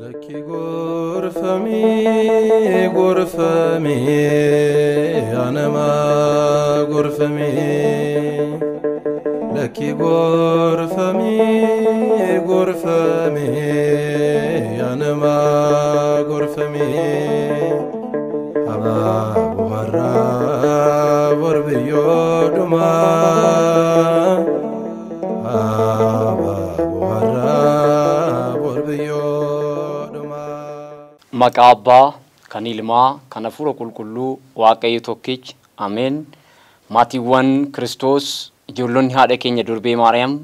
ለኪ ጎርፈሚ ጎርፈሚ አነማ ጎርፈሚ ለኪ ጎርፈሚ ጎርፈሚ አነማ ጎርፈሚ አባ ቦሃራ ወርብዮ ዱማ Maqaa Abbaa, kan Ilmaa, kan Hafuura Qulqulluu, Waaqayyo tokkichi, Ameen. Maatiiwwan Kiristoos, ijoollonni haadha keenya Durbee maariyam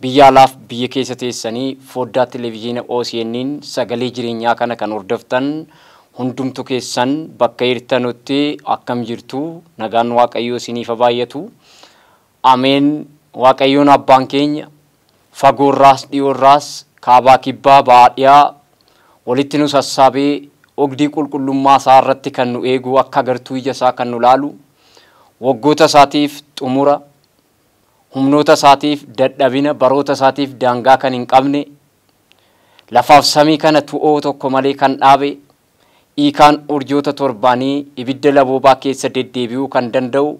biyya alaaf biyya keessa teessanii foddaa Televezyiina OCN'n sagalee jireenyaa kana kan hordoftan hundumtu keessan bakka hirtanutti akkam jirtu nagaan Waaqayyoo isiniifa baay'atu. Ameen. Waaqayyoon abbaan keenya fagoorraas dhiyoorraas kaabaa kibbaa baadhiyaa Walitti nus hassaabee ogdii qulqullummaa isaa irratti kan nu eegu akka agartuu ija isaa kan nu laalu waggoota isaatiif xumura humnoota isaatiif dadhabina baroota isaatiif daangaa kan hin qabne lafaaf samii kana tu'oo tokko malee kan dhaabe hiikaan urjoota torbaanii ibidda laboobaa keessa deddeebi'uu kan danda'u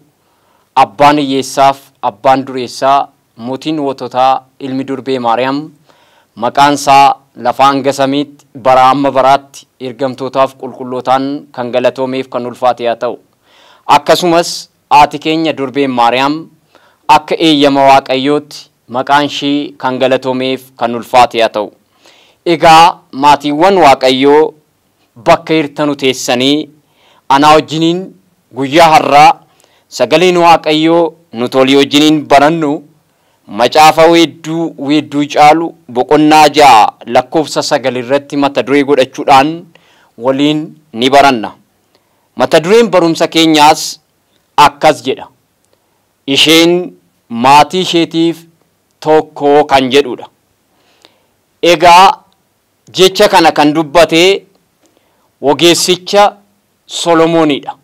abbaan hiyyeessaaf abbaan dureessaa mootiin wototaa ilmi durbee maariyaam maqaan isaa lafaan gasamiitti bara amma baraatti ergamtootaaf qulqullootaan kan galatoomeef kan ulfaate haa ta'u akkasumas haati keenya durbeen Maariyaam akka eeyyama waaqayyootti maqaan ishii kan galatoomeef kan ulfaate haa ta'u. Egaa maatiiwwan waaqayyoo bakka hirtanu teessanii anaa wajjiniin guyyaa har'aa sagaleen waaqayyoo nu tolii wajjiniin barannu. Macaafa weedduu weedduu caalu boqonnaa ja'a lakkoofsa sagal irratti mata duree godhachuudhaan waliin ni baranna. Mata dureen barumsa keenyaas akkas jedha. Isheen maatii isheetiif tokko kan jedhudha. Egaa jecha kana kan dubbatee ogeessicha Solomoonidha.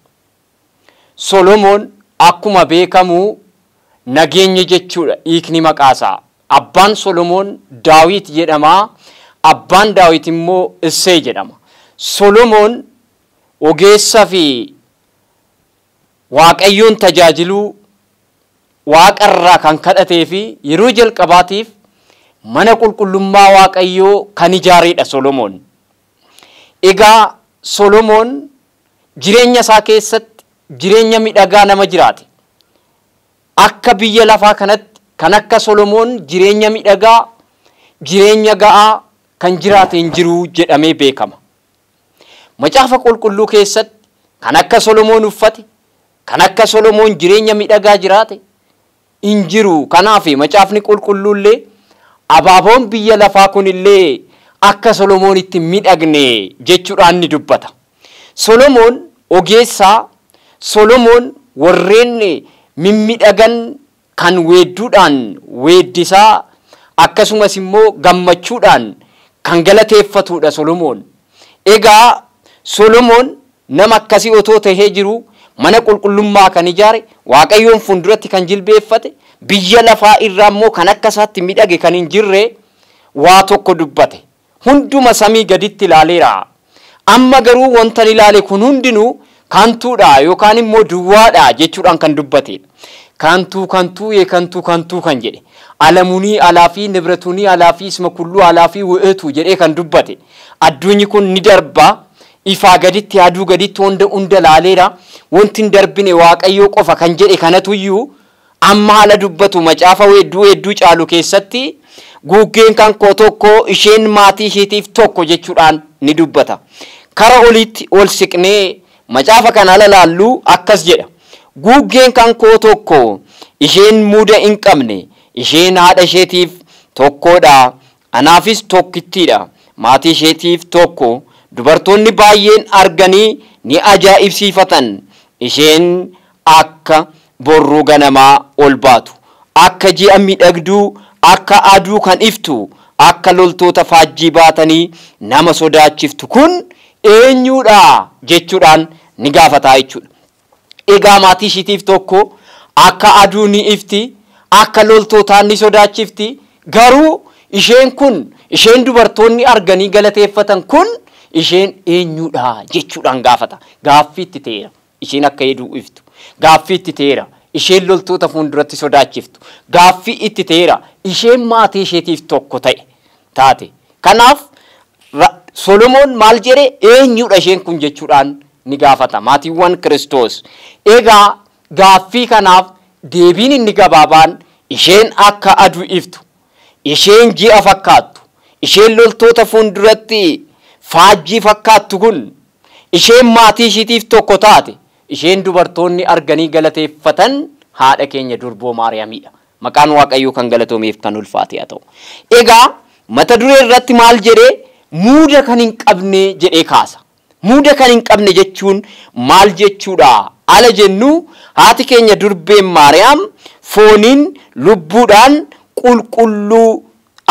Solomoon akkuma beekamu nageenya jechuudha hiikni maqaasaa. Abbaan Solomoon Daawit jedhamaa. Abbaan Daawit immoo Issee jedhama. Solomoon ogeessa fi waaqayyoon tajaajiluu waaqarraa kan kadhatee fi yeroo jalqabaatiif mana qulqullummaa waaqayyoo kan ijaareedha Solomoon. Egaa Solomoon jireenya isaa keessatti jireenya midhagaa nama jiraate. akka biyya lafaa kanatti kan akka Solomoon jireenya miidhagaa, jireenya ga'aa kan jiraate hin jiru jedhamee beekama. Macaafa qulqulluu keessatti kan akka Solomoon uffate, kan akka Solomoon jireenya miidhagaa jiraate hin jiru. Kanaaf macaafni qulqulluu illee abaaboon biyya lafaa kun illee akka Solomoonitti miidhagne jechuudhaan ni dubbata. Solomoon ogeessaa, Solomoon warreen mimmidhagan kan weedduudhaan weeddisaa akkasumas immoo gammachuudhaan kan galateeffatudha Solomoon. Egaa Solomoon nama akkasii otoo tahee jiru mana qulqullummaa kan ijaare waaqayyoon fuulduratti kan jilbeeffate biyya lafaa irraa immoo kan akka isaatti miidhage kan hin jirre waa tokko dubbate. Hunduma samii gaditti ilaaleera. Amma garuu wantan ilaale kun hundinuu kantuudha yookaan immoo duwwaadha jechuudhaan kan dubbatedha. Kantuu kantuu yee kantuu kantuu kan jedhe alamunii alaafii nibratunii alaafii isma kulluu alaafii we'etu jedhee kan dubbate addunyi kun ni darbaa ifaa gaditti aduu gaditti hunda hunda laaleera wanti hin darbine waaqayyoo qofa kan jedhe kanatuyyuu amma haala dubbatu macaafa weedduu hedduu caalu keessatti guggeen kan koo tokko isheen maatii isheetiif tokko jechuudhaan ni dubbata. Kara oliitti ol siqnee Macaafa kana lallaallu akkas jedha. Guggeen kan koo tokko isheen muuda hin qabne isheen haadha isheetiif tokkodha. Anaafis tokkittiidha. Maatii isheetiif tokko. Dubartoonni baay'een arganii ni ajaa'ibsiifatan. Isheen akka borruu ganamaa ol baatu. Akka ji'a midhagduu akka aduu kan iftu, akka loltoota faajjii baatanii nama sodaachiftu kun eenyuudha jechuudhaan. ni gaafataa jechuudha. Egaa maatii ishiitiif tokko akka aduu ni ifti, akka loltootaan ni sodaachifti. Garuu isheen kun isheen dubartoonni arganii galateeffatan kun isheen eenyudha jechuudhaan gaafata. Gaaffii itti ta'eera. Isheen akka heduu iftu. Gaaffii itti ta'eera. Isheen loltoota fuulduratti sodaachiftu. Gaaffii itti ta'eera. Isheen maatii isheetiif tokko ta'e taate. Kanaaf Solomoon maal jedhee eenyudha isheen kun jechuudhaan ni gaafata. Maatiiwwan Kiristoos. Egaa gaaffii kanaaf deebiin inni gabaabaan isheen akka adu iftu, isheen ji'a fakkaattu, isheen loltoota fuunduratti faajjii fakkaattu kun isheen maatii ishiitiif tokko taate, isheen dubartoonni arganii galateeffatan haadha keenya durboo Maariyaamiidha. Maqaan Waaqayyoo kan galatoomeef kan ulfaate haa Egaa mata duree irratti maal jedhee muuda kan hin qabne jedhee kaasa. muuda kan hin qabne jechuun maal jechuudha? Ala jennu haati keenya durbeen Maariyaam fooniin lubbuudhaan qulqulluu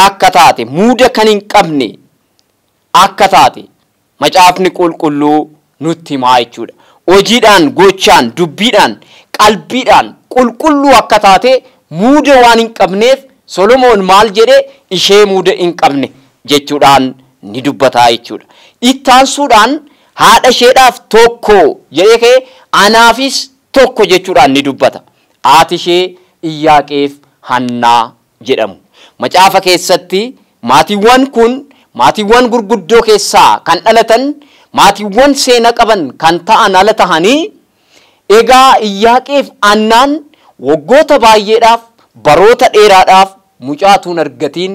akka taate muuda kan hin qabne akka taate macaafni qulqulluu nutti himaa jechuudha. Hojiidhaan, gochaan, dubbiidhaan, qalbiidhaan qulqulluu akka taate muuda waan hin qabneef Solomoon maal jedhe ishee muuda hin qabne jechuudhaan ni dubbataa jechuudha. Ittaansuudhaan haadha isheedhaaf tokko jedhee anaafis tokko jechuudhaan ni dubbata. Haati ishee Iyyaaqeef Hannaa jedhamu. Macaafa keessatti maatiiwwan kun maatiiwwan gurguddoo keessaa kan dhalatan maatiiwwan seenaa qaban kan ta'an ala taanii egaa Iyyaaqeef Hannaan waggoota baay'eedhaaf baroota dheeraadhaaf mucaa tuun argatiin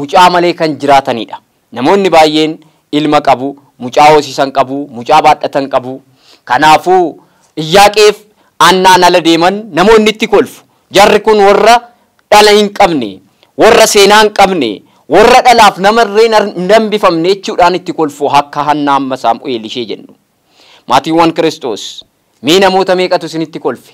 mucaa malee kan jiraatanidha. Namoonni baay'een ilma qabu. mucaa hoosisan qabu, mucaa baadhatan qabu. Kanaafuu iyyaaqeef annaan ala deeman namoonni itti kolfu. Jarri kun warra dhala hin qabne, warra seenaa hin qabne, warra dhalaaf namarree hin dambifamne jechuudhaan itti kolfu akka hanna amma Saamu'eel ishee jennu. Maatiiwwan Kiristoos mee namoota meeqatu isinitti kolfe?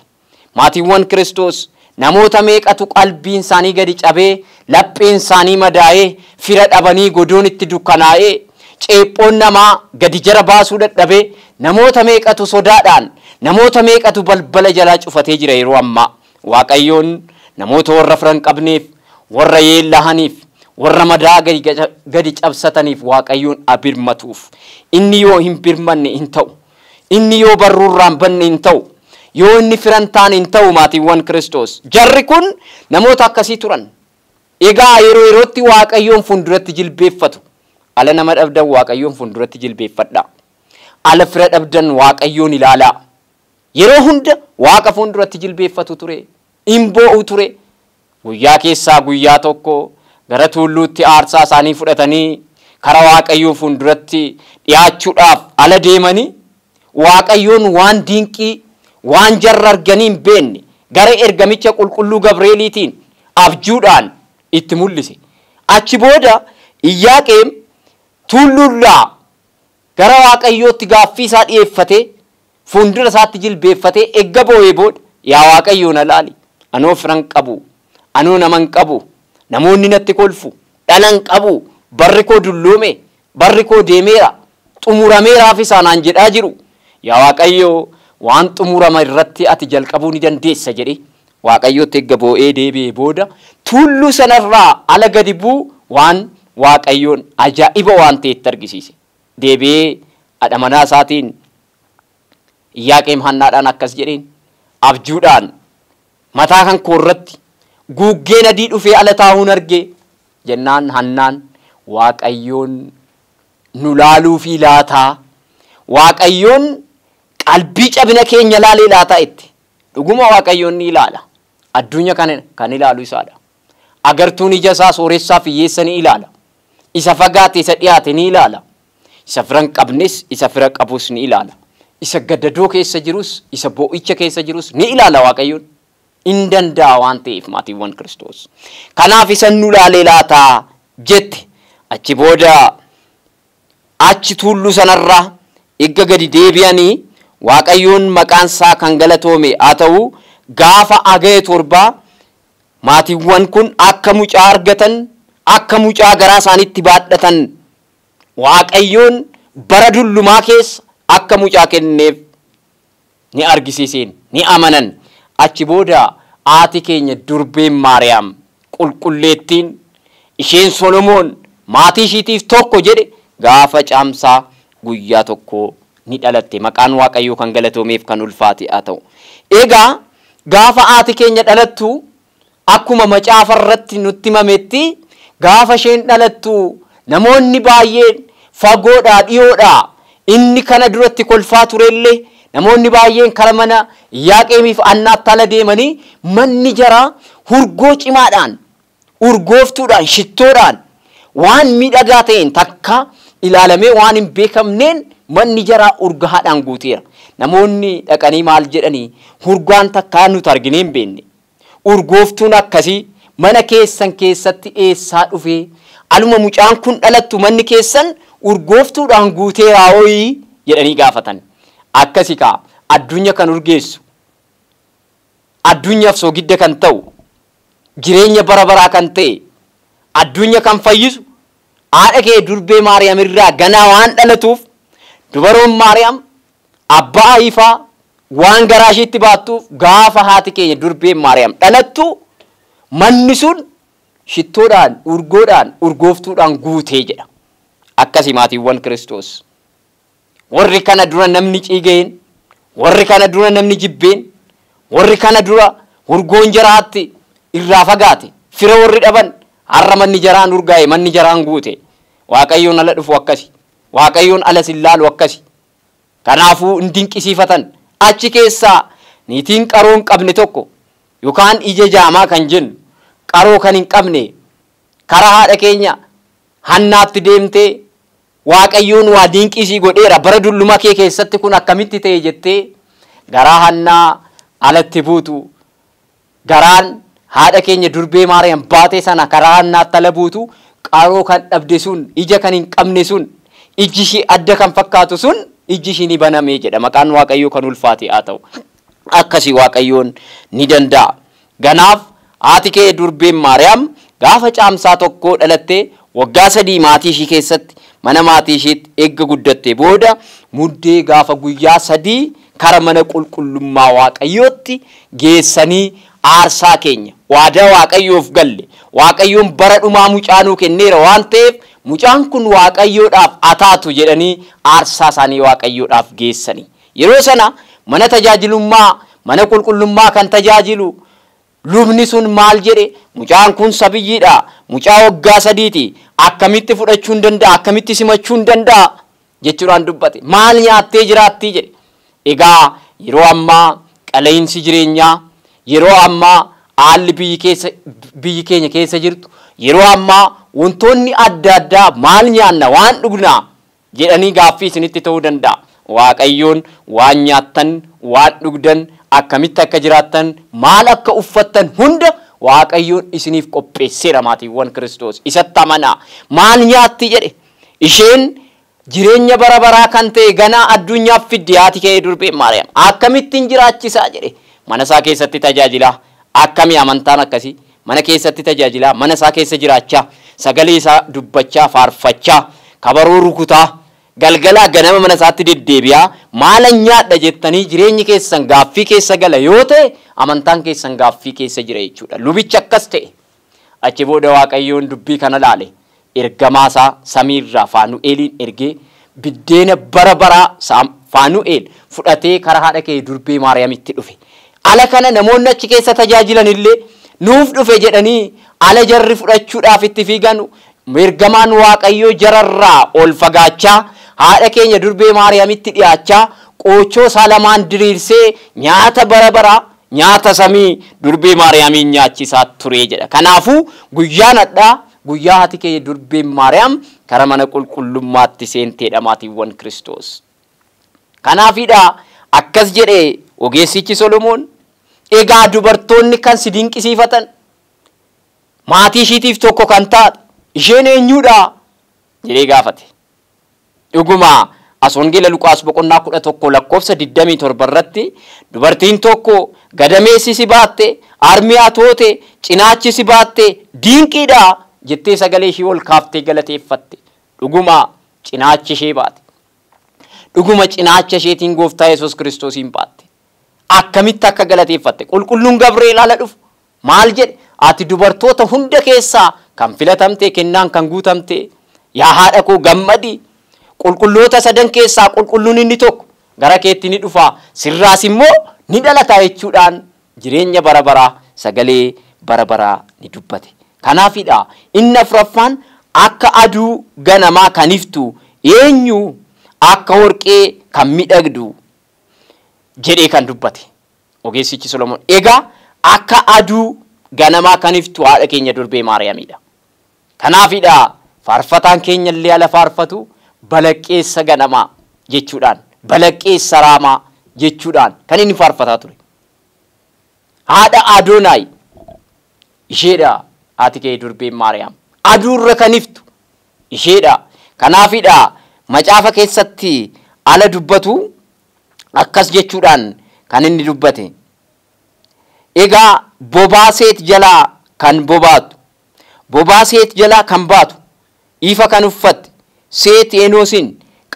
Maatiiwwan Kiristoos namoota meeqatu qalbiin isaanii gadi cabee, lapheen isaanii madaa'ee, fira dhabanii godoon itti dukkanaa'ee ceephoon namaa gadi jara baasuu dadhabee namoota meeqatu sodaadhaan namoota meeqatu balbala jalaa cufatee jira yeroo ammaa. Waaqayyoon namoota warra firan qabneef, warra yeellahaniif, warra madaa gadi cabsataniif waaqayyoon abirmatuuf. Inni yoo hin birmanne hin ta'u. Inni yoo barruurraan banne hin ta'u. Yoo inni firan taane hin ta'u maatiiwwan Kiristoos. Jarri kun namoota akkasii turan. Egaa yeroo yerootti waaqayyoon funduratti jilbeeffatu. Ala nama dhabdan Waaqayyoon fuulduratti jilbeeffadha. Ala fira dhabdan Waaqayyoon ilaalaa. Yeroo hunda waaqafuun duratti jilbeeffatu ture. bo'u ture. Guyyaa keessaa guyyaa tokko gara tuulluutti aarsaa isaanii fudhatanii karaa Waaqayyoon fuulduratti dhiyaachuudhaaf ala deemanii Waaqayyoon waan dinqii waan jarra arganii hin beenne gara ergamicha qulqulluu Gabreeliitiin abjuudhaan itti mul'ise. Achi booda Iyyaaqeem tullurraa gara waaqayyootti gaaffii isaa dhi'eeffate fuundura isaatti jilbeeffatee, egga bo'ee booda yaa waaqayyoo na laali anoo firan qabu anoo naman qabu namoonni natti kolfu dhalan qabu barri koo dulloome barri koo deemeera xumurameeraaf isaanaan jedhaa jiru yaa waaqayyoo waan xumurama irratti ati jalqabuu ni dandeessa jedhe waaqayyootti egga bo'ee deebi'ee booda tullu sanarraa ala gadi buu waan waaqayyoon ajaa'iba waan ta'etti argisiise. Deebi'ee haadha manaa isaatiin yaaqeem hannaadhaan akkas jedheen abjuudhaan mataa kan koo irratti guuggeen adii dhufee ala taa'uun argee jennaan hannaan waaqayyoon nu laaluu fi laataa waaqayyoon qalbii cabina keenya laalee laataa itti dhuguma waaqayyoon ni ilaala. Addunyaa kan ilaalu isaadha. Agartuun ija isaa sooressaa fi hiyyeessa ni ilaala. isa fagaate isa dhiyaate ni ilaala. Isa firan qabnes isa fira qabus ni ilaala. Isa gadadoo keessa jirus isa bo'icha keessa jirus ni ilaala Waaqayyoon. Hin danda'a waan ta'eef maatiiwwan Kiristoos. Kanaaf isan nu laalee laataa jette achi booda achi tullu sanarraa eegga gadi deebi'anii Waaqayyoon maqaan isaa kan galatoome haa ta'uu gaafa aga'e torbaa maatiiwwan kun akka mucaa argatan akka mucaa garaa isaaniitti baadhatan waaqayyoon bara dullumaa keessa akka mucaa kenneef ni argisiiseen ni amanan achi booda haati keenya durbeen maariyaam qulqulleettiin isheen solomoon maatii ishiitiif tokko jedhe gaafa caamsaa guyyaa tokko ni dhalatte maqaan waaqayyoo kan galatoomeef kan ulfaate haa ta'u egaa gaafa haati keenya dhalattu akkuma macaafa irratti nutti mametti gaafa isheen dhalattu namoonni baay'een fagoodhaa dhiyoodhaa inni kana duratti kolfaa turellee namoonni baay'een kara mana yaaqeemiif annaatala deemanii manni jaraa hurgoo cimaadhaan urgooftuudhaan shittoodhaan waan miidhagaa ta'een takka ilaalamee waan hin beekamneen manni jaraa urgaadhaan guuteera. Namoonni dhaqanii maal jedhanii hurgaan takkaan nuti arginee hin beekne urgooftuun akkasii. mana keessan keessatti eessaa dhufee aluma mucaan kun dhalattu manni keessan urgooftuudhaan guutee raa'ooyii jedhanii gaafatan. akkasii kaa addunyaa kan urgeessu addunyaaf soogidda kan ta'u jireenya bara baraa kan ta'e addunyaa kan fayyisu haadha kee durbee Maariyaam irraa ganaa waan dhalatuuf dubaroon Maariyaam abbaa hiifaa waan garaa isheetti baattuuf gaafa haati keenya durbeen Maariyaam dhalattu. manni sun shittoodhaan, urgoodhaan, urgooftuudhaan guutee jedha. Akkasi maatiiwwan Kiristoos. Warri kana dura namni ciigeen, warri kana dura namni jibbeen, warri kana dura urgoon jaraatti irraa fagaate, fira warri dhaban, har'a manni jaraan urgaa'e, manni jaraan guute. Waaqayyoon ala dhufu akkasi. Waaqayyoon alas hin laalu akkasi. Kanaafuu hindinqisiifatan Achi keessaa niitiin qaroon qabne tokko yookaan ija jaamaa kan jennu qaroo kan hin qabne karaa haadha keenya hannaatti deemtee waaqayyoon waa dinqisii godheera bara dulluma kee keessatti kun akkamitti ta'e jettee garaa hannaa alatti buutu garaan haadha keenya durbee maariyaam baatee sana karaa hannaatti ala buutu qaroo kan dhabde sun ija kan hin qabne sun ijji ishee adda kan fakkaatu sun ijji ishee ni banamee jedha maqaan waaqayyoo kan ulfaate haa ta'u akkasii waaqayyoon ni danda'a ganaaf haati kee durbeen Maariyaam gaafa caamsaa tokko dhalattee waggaa sadii maatii ishii keessatti mana maatii ishiitti eegga guddatte booda muddee gaafa guyyaa sadii kara mana qulqullummaa waaqayyootti geessanii aarsaa keenya waadaa waaqayyoof galle waaqayyoon bara dhumaa mucaanuu kenneera waan ta'eef mucaan kun waaqayyoodhaaf ataatu jedhanii aarsaa isaanii waaqayyoodhaaf geessanii yeroo sana mana tajaajilummaa mana qulqullummaa kan tajaajilu lubni sun maal jedhe mucaan kun sabiyyiidha mucaa waggaa sadiiti akkamitti fudhachuu hin danda'a akkamitti simachuu hin danda'a jechuudhaan dubbate maal nyaattee jiraatti jedhe egaa yeroo ammaa qaleensi jireenyaa yeroo ammaa haalli biyyi keessa biyyi keenya keessa jirtu yeroo ammaa wantoonni adda addaa maal nyaanna waan dhugnaa jedhanii gaaffii isinitti ta'uu danda'a waaqayyoon waan nyaattan waan dhugdan akkamitti akka jiraattan maal akka uffattan hunda waaqayyoon isiniif qopheesseera maatiiwwan kiristoos isatti amanaa maal nyaatti jedhe isheen jireenya bara baraa kan ta'e ganaa addunyaaf fiddi haati kee durbee akkamittiin jiraachisaa jedhe mana isaa keessatti tajaajilaa akkamii amantaan akkasii mana keessatti tajaajilaa mana isaa keessa jiraachaa sagalee isaa dubbachaa faarfachaa kabaroo rukutaa. galgalaa ganama mana isaatti deddeebi'aa maala nyaadha jettanii jireenyi keessan gaaffii keessa gala yoo ta'e amantaan keessan gaaffii keessa jira jechuudha. Lubichi akkas ta'e achi booda waaqayyoon dubbii kana laale ergamaasaa samiirraa fanueliin ergee biddeena bara baraa faanu'eel fudhatee karaa haadha kee durbee maariyaamitti dhufe. Ala kana namoonni achi keessa tajaajilan nuuf dhufe jedhanii ala jarri fudhachuudhaafitti itti fiigan ergamaan waaqayyoo jararraa ol fagaachaa haadha keenya durbee maariyaamitti dhiyaachaa qochoo isaa lamaan diriirsee nyaata bara baraa nyaata samii durbee maariyaamiin nyaachisaa turee jedha. Kanaafuu guyyaan hadhaa guyyaa haati keenya durbee maariyaam karaa mana qulqullummaatti seentee dhamaatiiwwan kiristoos. Kanaafidha akkas jedhee ogeessichi Solomoon egaa dubartoonni kan si dinqisiifatan maatii ishiitiif tokko kan taate isheen eenyuudhaa jedhee gaafate. Dhuguma as wangeela Luqaas boqonnaa kudha tokko lakkoofsa 27 irratti dubartiin tokko gadameessi si baatte armiyaa toote cinaachi si baatte diinqiidha jettee sagalee ishee ol kaaftee galateeffatte dhuguma cinaachi ishee baate dhuguma cinaacha isheetiin gooftaa Yesuus Kiristoosiin baatte akkamitti akka galateeffatte qulqulluun Gabreel ala dhufu maal jedhe ati dubartoota hunda keessaa kan filatamte kennaan kan guutamte yaa haadha koo gammadii qulqulloota sadan keessaa qulqulluun inni tokko gara keetti ni dhufaa sirraas immoo ni dhalata jechuudhaan jireenya bara baraa sagalee bara baraa ni dubbate. Kanaafidha inni afuraffaan akka aduu ganamaa kan iftu eenyu akka warqee kan miidhagdu jedhee kan dubbate ogeessichi Solomoon. Egaa akka aduu ganamaa kan iftu haadha keenya durbee Maariyaamiidha. Kanaafidha faarfataan keenya illee ala faarfatu. balaqqeessa ganamaa jechuudhaan balaqqeessa raamaa jechuudhaan kan inni faarfataa ture. Haadha Adoonaay isheedha haati kee durbeen Maariyaam aduurra kan iftu isheedha. Kanaafidha macaafa keessatti ala dubbatu akkas jechuudhaan kan inni dubbate. Egaa bobaaseet jalaa kan bobaatu, bobaaseet jalaa kan baatu, ifa kan uffatte, ሴት ኤኖስን፣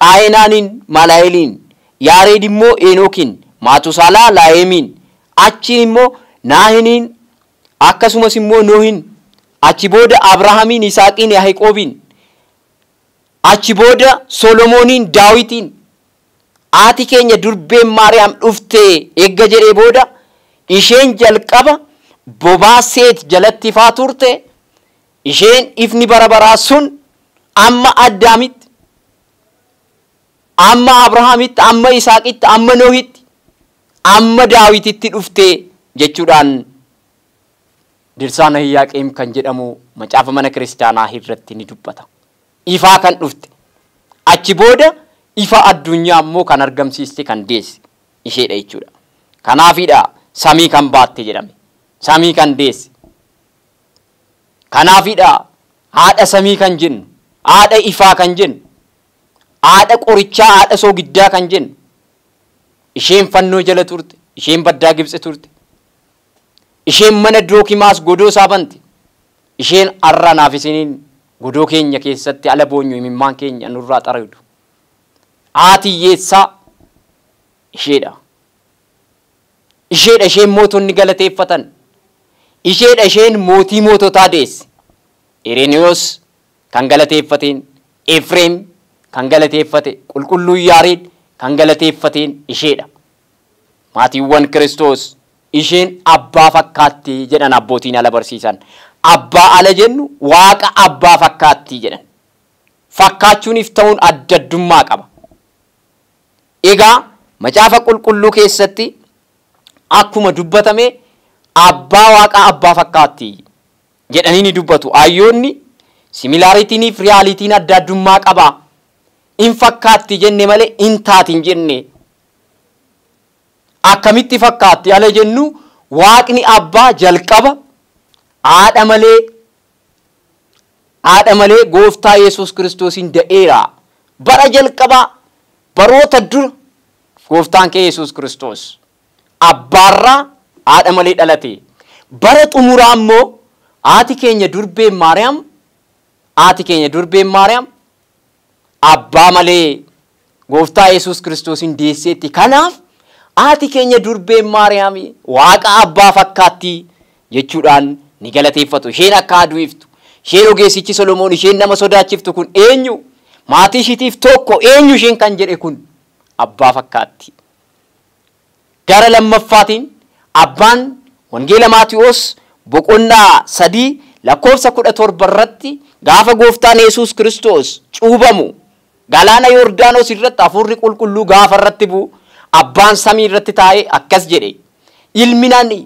ቃይናንን ማላይሊን ያሬድ ሞ ኤኖክን፣ ማቱሳላ ላየሚን፣ አቺን ሞ ናህንን፣ አከሱመስ ሞ ኖህን፣ አብርሃሚን አብርሃምን፣ ይስሐቅን፣ ያዕቆብን፣ ቦደ ሶሎሞንን፣ ዳዊትን፣ አቲ ኬኛ ዱርቤ ማርያም ዱፍቴ ኤገ ጀዴ ቦደ ኢሼን ጀልቀበ ቦባ ሴት ጀለቲፋ ቱርቴ ኢሼን ኢፍኒ በረበራ ሱን amma addaamitti amma abrahaamitti amma isaaqitti amma nohitti amma daawititti dhuftee jechuudhaan dirsaan nahiyaaqeem kan jedhamu macaafa mana kiristaanaa irratti ni dubbata ifaa kan dhufte achi booda ifa addunyaa immoo kan argamsiiste kan deesse isheedha jechuudha kanaafiidha samii kan baatte jedhame samii kan deesse kanaafiidha haadha samii kan jennu haadha ifaa kan jenne haadha qorichaa, haadha soogiddaa kan jenne isheen fannoo jala turte, isheen baddaa Gibxe turte, isheen mana dookimaas godoo saabante, isheen arraa naaf godoo keenya keessatti ala boonyu himimmaan keenya nurraa xaradu. Haati hiyyeessaa isheedha. Isheedha isheen mootonni galateeffatan. Isheedha isheen mootii moototaa deesse. Ireniyoos kan galateeffateen Efreem kan galateeffate qulqulluu yaariin kan galateeffateen isheedha. Maatiiwwan Kiristoos isheen abbaa fakkaatti jedhan abbootiin ala barsiisan. Abbaa ala jennu waaqa abbaa fakkaatti jedhan. Fakkaachuuniif ta'uun adda addummaa qaba. Egaa macaafa qulqulluu keessatti akkuma dubbatame abbaa waaqa abbaa fakkaatti jedhanii ni dubbatu. Ayyoonni Similaaritiin fi riyaalitiin adda addummaa qaba. In fakkaatti jenne malee in taatiin jenne. Akkamitti fakkaatti ala jennu waaqni abbaa jalqaba haadha malee haadha malee gooftaa Yesuus kiristoosiin da'eera. Bara jalqabaa baroota dura gooftaan kee Yesuus kiristoos abbaarraa haadha malee dhalate. Bara xumuraa immoo haati keenya durbeen Maariyaam haati keenya durbeen Maariyaam abbaa malee gooftaa Yesuus Kiristoos hin deesseetti. Kanaaf haati keenya durbeen Maariyaam waaqa abbaa fakkaattii jechuudhaan ni galateeffatu. Isheen akka aduu iftu, isheen ogeessichi Solomoon, isheen nama sodaachiftu kun eenyu? Maatii ishiitiif tokko eenyu isheen kan jedhe kun abbaa fakkaatti. Gara lammaffaatiin abbaan wangeela Maatiyoos boqonnaa sadii lakkoofsa kudha torba irratti gaafa gooftaan yesus Kiristoos cuubamu galaana Yordaanos irratti hafuurri qulqulluu gaafa irratti bu'u abbaan samii irratti taa'e akkas jedhe ilmi nani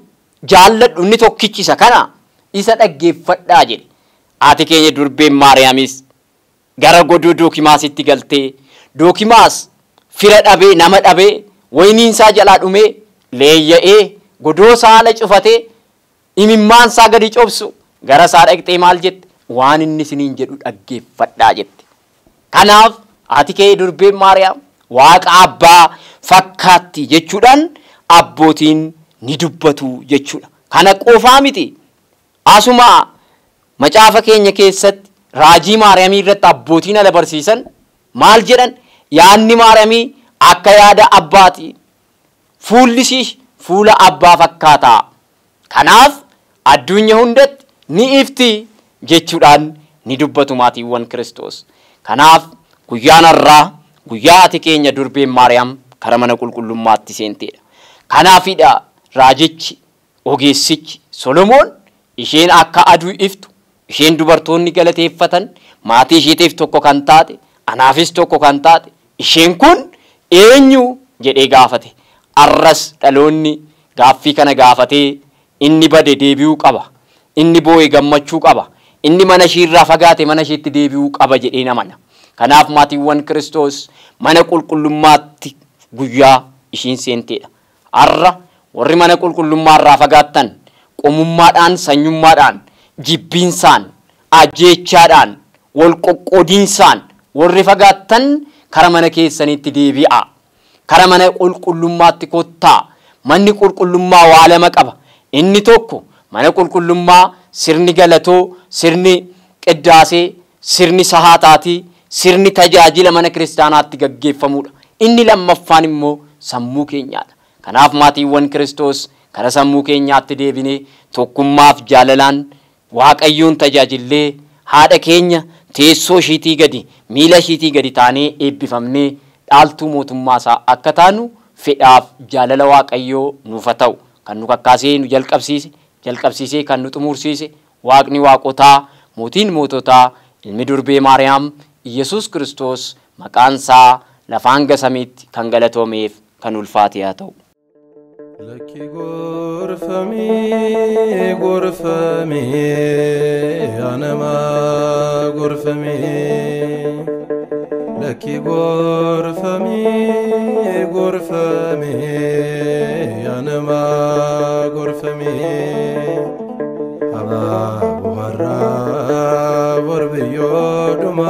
jaalladhu tokkichisa kana isa dhaggeeffadhaa jedhe haati keenya durbeen Maariyaamis gara godoo Dookimaasitti galtee Dookimaas fira dhabee nama dhabee wayniinsaa jalaa dhumee leeyya'ee godoo saala cufatee imimmaansaa gadi cobsu gara isaa dhaqxee maal jette waan inni isiniin jedhu dhaggeeffadhaa jette. Kanaaf ati kee durbeen Maariyaam waaqa abbaa fakkaatti jechuudhaan abbootiin ni dubbatu jechuudha. Kana qofaa miti asuma macaafa keenya keessatti raajii Maariyaamii irratti abbootiin ala barsiisan maal jedhan yaadni Maariyaamii akka yaada abbaati. Fuulli fuula abbaa fakkaataa. Kanaaf addunyaa hundatti ni ifti jechuudhaan ni dubbatu maatiiwwan Kiristoos. Kanaaf guyyaan arraa guyyaa ati keenya durbeen Maariyaam kara mana qulqullummaatti seenteedha. Kanaafidha raajichi, ogeessichi, Solomoon isheen akka aduu iftu, isheen dubartoonni galateeffatan, maatii isheetiif tokko kan taate, anaafis tokko kan taate, isheen kun eenyu jedhee gaafate. Arras dhaloonni gaaffii kana gaafatee inni bade deebi'uu qaba. inni boo'e gammachuu qaba. Inni mana ishiirraa fagaate mana ishiitti deebi'uu qaba jedhee amana Kanaaf maatiiwwan Kiristoos mana qulqullummaatti guyyaa ishiin dha Har'a warri mana qulqullummaa irraa fagaattan qomummaadhaan, sanyummaadhaan, jibbiinsaan, ajjeechaadhaan, wal qoqqoodiinsaan warri fagaattan kara mana keessanitti deebi'a. Kara mana qulqullummaatti kottaa. Manni qulqullummaa waalama qaba. Inni tokko mana qulqullummaa sirni galato sirni qiddaasee sirni sahaataatii sirni tajaajila mana kiristaanaatti gaggeeffamudha. Inni lammaffaan immoo sammuu keenyaadha. Kanaaf maatiiwwan kiristoos kara sammuu keenyaatti deebine tokkummaaf jaalalaan waaqayyoon tajaajillee haadha keenya teessoo ishiitii gadi miila ishiitii gadi taanee eebbifamnee dhaaltuu mootummaa isaa akka taanu fedhaaf jaalala waaqayyoo nuufa ta'u kan nu kakkaasee nu jalqabsiise jalqabsiisee kan nu xumursiise waaqni waaqotaa mootiin moototaa ilmi durbee maariyaam Iyyasuus kiristoos maqaan isaa lafa hanga samiitti kan galatoomeef kan ulfaate haa ta'u. Lakki gorfamee gorfamee anamaa gorfamee. ለኪ ጎርፈሚ ጎርፈሚ አነማ ጎርፈሚ አባ ቦሃራ ወርብዮ ዱማ